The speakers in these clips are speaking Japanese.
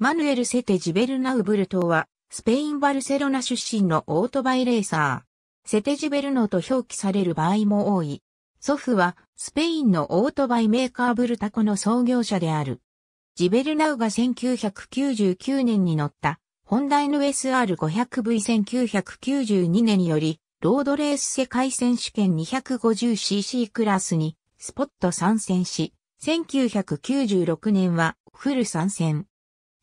マヌエル・セテ・ジベルナウブルトは、スペイン・バルセロナ出身のオートバイレーサー。セテ・ジベルノと表記される場合も多い。祖父は、スペインのオートバイメーカーブルタコの創業者である。ジベルナウが1999年に乗った、ホンダ NSR500V1992 年より、ロードレース世界選手権 250cc クラスに、スポット参戦し、1996年は、フル参戦。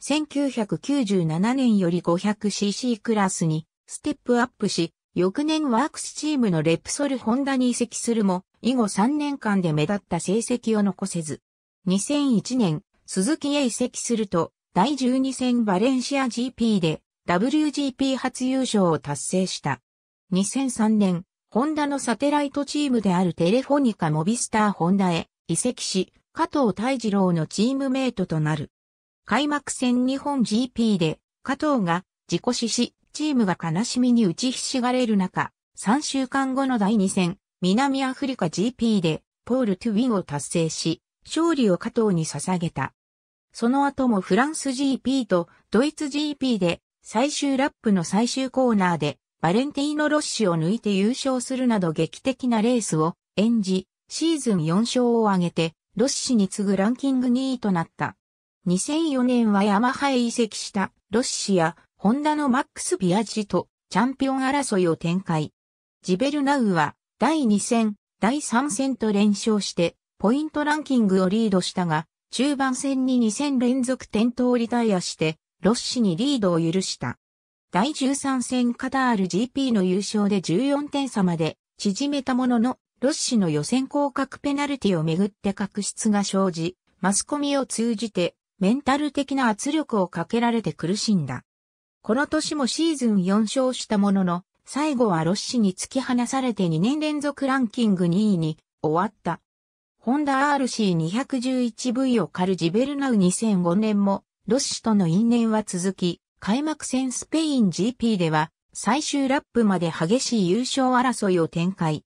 1997年より 500cc クラスにステップアップし、翌年ワークスチームのレプソルホンダに移籍するも、以後3年間で目立った成績を残せず、2001年、鈴木へ移籍すると、第12戦バレンシア GP で WGP 初優勝を達成した。2003年、ホンダのサテライトチームであるテレフォニカモビスターホンダへ移籍し、加藤大二郎のチームメイトとなる。開幕戦日本 GP で、加藤が自己死し、チームが悲しみに打ちひしがれる中、3週間後の第2戦、南アフリカ GP で、ポール・トゥ・ウィンを達成し、勝利を加藤に捧げた。その後もフランス GP とドイツ GP で、最終ラップの最終コーナーで、バレンティーノ・ロッシュを抜いて優勝するなど劇的なレースを演じ、シーズン4勝を挙げて、ロッシに次ぐランキング2位となった。2004年はヤマハへ移籍したロッシやホンダのマックス・ビアジとチャンピオン争いを展開。ジベルナウは第2戦、第3戦と連勝してポイントランキングをリードしたが、中盤戦に2戦連続転倒リタイアしてロッシにリードを許した。第13戦カタール GP の優勝で14点差まで縮めたものの、ロッシの予選降格ペナルティをめぐって確執が生じ、マスコミを通じてメンタル的な圧力をかけられて苦しんだ。この年もシーズン4勝したものの、最後はロッシに突き放されて2年連続ランキング2位に終わった。ホンダ RC211V を狩るジベルナウ2005年も、ロッシとの因縁は続き、開幕戦スペイン GP では、最終ラップまで激しい優勝争いを展開。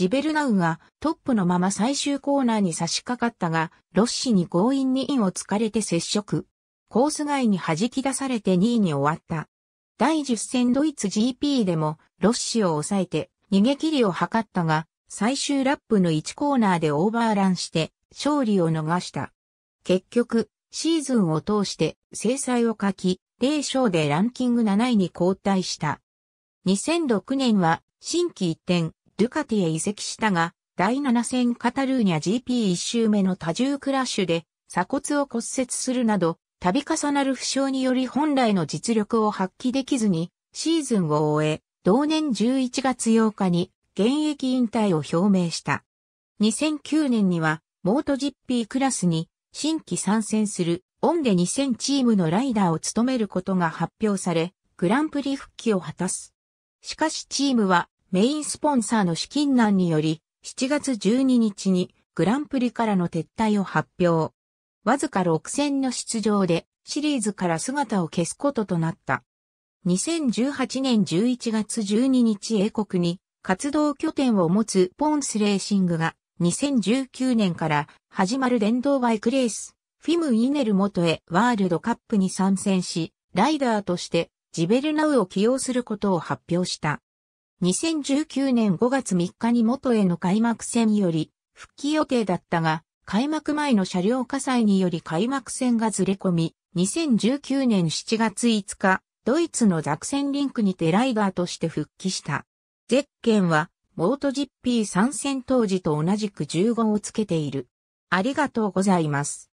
ジベルナウがトップのまま最終コーナーに差し掛かったが、ロッシに強引にインを突かれて接触。コース外に弾き出されて2位に終わった。第10戦ドイツ GP でもロッシを抑えて逃げ切りを図ったが、最終ラップの1コーナーでオーバーランして勝利を逃した。結局、シーズンを通して制裁を書き、0勝でランキング7位に後退した。2006年は新規一転、ドゥカティへ移籍したが、第7戦カタルーニャ GP1 周目の多重クラッシュで鎖骨を骨折するなど、度重なる負傷により本来の実力を発揮できずに、シーズンを終え、同年11月8日に現役引退を表明した。2009年には、モート GP クラスに新規参戦するオンで2000チームのライダーを務めることが発表され、グランプリ復帰を果たす。しかしチームはメインスポンサーの資金難により、7月12日にグランプリからの撤退を発表。わずか6戦の出場でシリーズから姿を消すこととなった。2018年11月12日英国に活動拠点を持つポンスレーシングが2019年から始まる電動バイクレース、フィム・イネル元へワールドカップに参戦し、ライダーとしてジベルナウを起用することを発表した。2019年5月3日に元への開幕戦より復帰予定だったが、開幕前の車両火災により開幕戦がずれ込み、2019年7月5日、ドイツのザクセンリンクにてライダーとして復帰した。ゼッケンは、モート GP 参戦当時と同じく15をつけている。ありがとうございます。